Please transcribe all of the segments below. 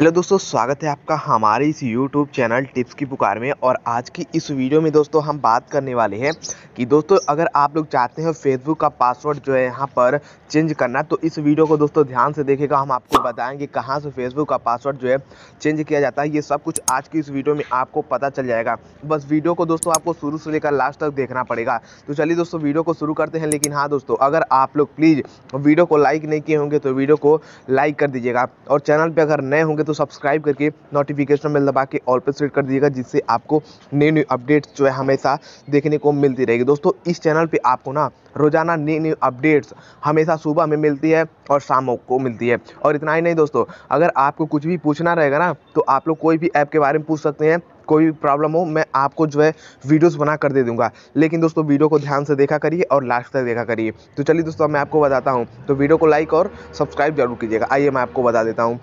hello दोस्तों स्वागत है आपका हमारे इस यूट्यूब चैनल टिप्स की पुकार में और आज की इस वीडियो में दोस्तों हम बात करने वाले हैं कि दोस्तों अगर आप लोग चाहते हैं फेसबुक का पासवर्ड जो है यहाँ पर चेंज करना तो इस वीडियो को दोस्तों ध्यान से देखेगा हम आपको बताएंगे कहाँ से फेसबुक का पासवर्ड जो है चेंज किया जाता है ये सब कुछ आज की इस वीडियो में आपको पता चल जाएगा बस वीडियो को दोस्तों आपको शुरू से लेकर लास्ट तक देखना पड़ेगा तो चलिए दोस्तों वीडियो को शुरू करते हैं लेकिन हाँ दोस्तों अगर आप लोग प्लीज़ वीडियो को लाइक नहीं किए होंगे तो वीडियो को लाइक कर दीजिएगा और चैनल पर अगर नए होंगे तो तो सब्सक्राइब करके नोटिफिकेशन बेल दबा के ऑल पर सेट कर दीजिएगा जिससे आपको नई नई अपडेट्स जो है हमेशा देखने को मिलती रहेगी दोस्तों इस चैनल पर आपको ना रोज़ाना नई नई अपडेट्स हमेशा सुबह में मिलती है और शाम को मिलती है और इतना ही नहीं दोस्तों अगर आपको कुछ भी पूछना रहेगा ना तो आप लोग कोई भी ऐप के बारे में पूछ सकते हैं कोई भी प्रॉब्लम हो मैं आपको जो है वीडियोस बना कर दे दूंगा लेकिन दोस्तों वीडियो को ध्यान से देखा करिए और लास्ट तक देखा करिए तो चलिए दोस्तों मैं आपको बताता हूँ तो वीडियो को लाइक और सब्सक्राइब जरूर कीजिएगा आइए मैं आपको बता देता हूँ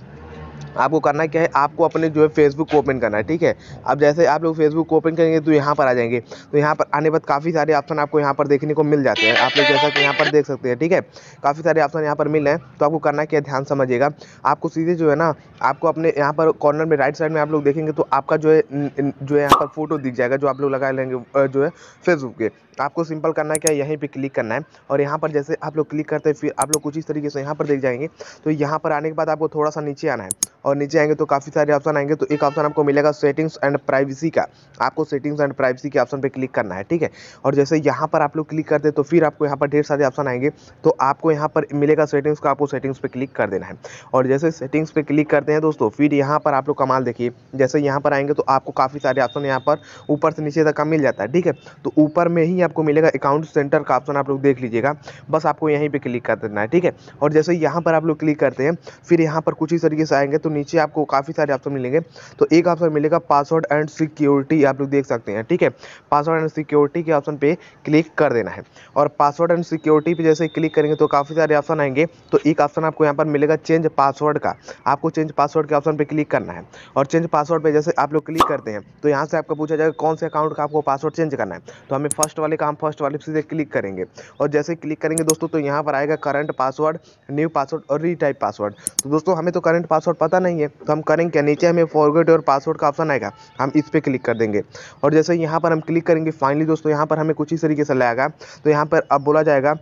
आपको करना क्या है आपको अपने जो है फेसबुक को ओपन करना है ठीक है अब जैसे आप लोग फेसबुक ओपन करेंगे तो यहाँ पर आ जाएंगे तो यहाँ पर आने बाद काफ़ी सारे ऑप्शन आपको यहाँ पर देखने को मिल जाते हैं आप लोग जैसा कि यहाँ पर देख सकते हैं ठीक है काफ़ी सारे ऑप्शन यहाँ पर मिल रहे हैं तो आपको करना क्या ध्यान समझिएगा आपको सीधे जो है ना आपको अपने यहाँ पर कॉर्नर में राइट साइड में आप लोग देखेंगे तो आपका जो है जो है यहाँ पर फोटो दिख जाएगा जो आप लोग लगा लेंगे जो है फेसबुक के आपको सिंपल करना क्या है यहीं पर क्लिक करना है और यहाँ पर जैसे आप लोग क्लिक करते हैं फिर आप लोग कुछ इस तरीके से यहाँ पर देख जाएंगे तो यहाँ पर आने के बाद आपको थोड़ा सा नीचे आना है और नीचे आएंगे तो काफ़ी सारे ऑप्शन आएंगे तो एक ऑप्शन आपको मिलेगा सेटिंग्स एंड प्राइवेसी का आपको सेटिंग्स एंड प्राइवेसी के ऑप्शन पर क्लिक करना है ठीक है और जैसे यहाँ पर आप लोग क्लिक करते तो फिर आपको यहाँ पर ढेर सारे ऑप्शन आएंगे तो आपको यहाँ पर मिलेगा सेटिंग्स का आपको सेटिंग्स पर क्लिक कर देना है और जैसे सेटिंग्स पर क्लिक करते हैं दोस्तों फिर यहाँ पर आप लोग कमाल देखिए जैसे यहाँ पर आएंगे तो आपको काफ़ी सारे ऑप्शन यहाँ पर ऊपर से नीचे तक का मिल जाता है ठीक है तो ऊपर में ही आपको मिलेगा अकाउंट सेंटर का ऑप्शन आप लोग देख लीजिएगा बस आपको यहीं पर क्लिक कर देना है ठीक है और जैसे यहाँ पर आप लोग क्लिक करते हैं फिर यहाँ पर कुछ इस तरीके से आएंगे तो नीचे आपको काफ़ी सारे ऑप्शन मिलेंगे तो एक ऑप्शन मिलेगा पासवर्ड एंड सिक्योरिटी आप लोग देख सकते हैं ठीक है पासवर्ड एंड सिक्योरिटी के ऑप्शन पे क्लिक कर देना है और पासवर्ड एंड सिक्योरिटी पे जैसे क्लिक करेंगे तो काफ़ी सारे ऑप्शन आएंगे तो एक ऑप्शन आपको यहाँ पर मिलेगा चेंज पासवर्ड का आपको चेंज पासवर्ड के ऑप्शन पर क्लिक करना है और चेंज पासवर्ड पर जैसे आप लोग क्लिक करते हैं तो यहाँ से आपको पूछा जाएगा कौन से अकाउंट का आपको पासवर्ड चेंज करना है तो हमें फर्स्ट वाले का हम फर्स्ट वाले सीधे क्लिक करेंगे और जैसे क्लिक करेंगे दोस्तों तो यहाँ पर आएगा करंट पासवर्ड न्यू पासवर्ड और री पासवर्ड तो दोस्तों हमें तो करंट पासवर्ड पता नहीं नहीं है तो हम करेंगे क्या नीचे हमें फॉरवर्ड और पासवर्ड का ऑप्शन आएगा हम इस पर क्लिक कर देंगे और जैसे यहाँ पर हम क्लिक करेंगे फाइनली दोस्तों यहाँ पर हमें कुछ इस तरीके से लाएगा तो यहाँ पर अब बोला जाएगा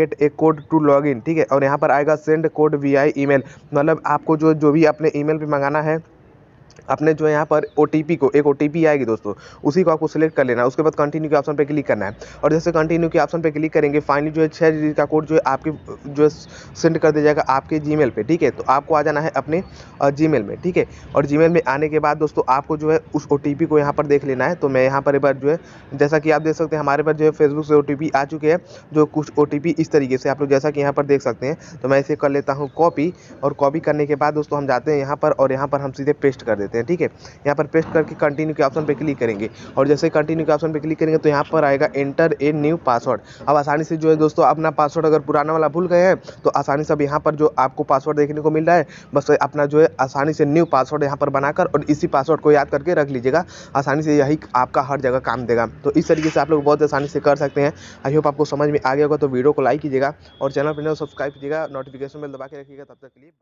get a code to log ठीक है और यहाँ पर आएगा सेंड कोड वी आई मतलब आपको जो जो भी अपने ई पर मंगाना है अपने जो है यहाँ पर ओ को एक ओ आएगी दोस्तों उसी को आपको सिलेक्ट कर लेना है उसके बाद कंटिन्यू के ऑप्शन पर क्लिक करना है और जैसे कंटिन्यू के ऑप्शन पर क्लिक करेंगे फाइनली जो है छः डिजिट का कोड जो है आपके जो है सेंड कर दिया जाएगा आपके जी पे ठीक है तो आपको आ जाना है अपने जी में ठीक है और जी में आने के बाद दोस्तों आपको जो है उस ओ को यहाँ पर देख लेना है तो मैं यहाँ पर एक बार जो है जैसा कि आप देख सकते हैं हमारे पास जो है फेसबुक से ओ आ चुके हैं जो कुछ ओ इस तरीके से आप लोग जैसा कि यहाँ पर देख सकते हैं तो मैं इसे कर लेता हूँ कॉपी और कॉपी करने के बाद दोस्तों हम जाते हैं यहाँ पर और यहाँ पर हम सीधे पेस्ट कर देते देते हैं ठीक है यहाँ पर पेस्ट करके कंटिन्यू के ऑप्शन पर क्लिक करेंगे और जैसे कंटिन्यू के ऑप्शन पर क्लिक करेंगे तो यहाँ पर आएगा एंटर ए न्यू पासवर्ड अब आसानी से जो है दोस्तों अपना पासवर्ड अगर पुराना वाला भूल गए हैं तो आसानी से अब यहाँ पर जो आपको पासवर्ड देखने को मिल रहा है बस अपना जो है आसानी से न्यू पासवर्ड यहाँ पर बनाकर और इसी पासवर्ड को याद करके रख लीजिएगा आसानी से यही आपका हर जगह काम देगा तो इस तरीके से आप लोग बहुत आसानी से कर सकते हैं आई होप आपको समझ में आ गया होगा तो वीडियो को लाइक कीजिएगा और चैनल पर सब्सक्राइब कीजिएगा नोटिफिकेशन बेल दबा के रखिएगा तब तक के लिए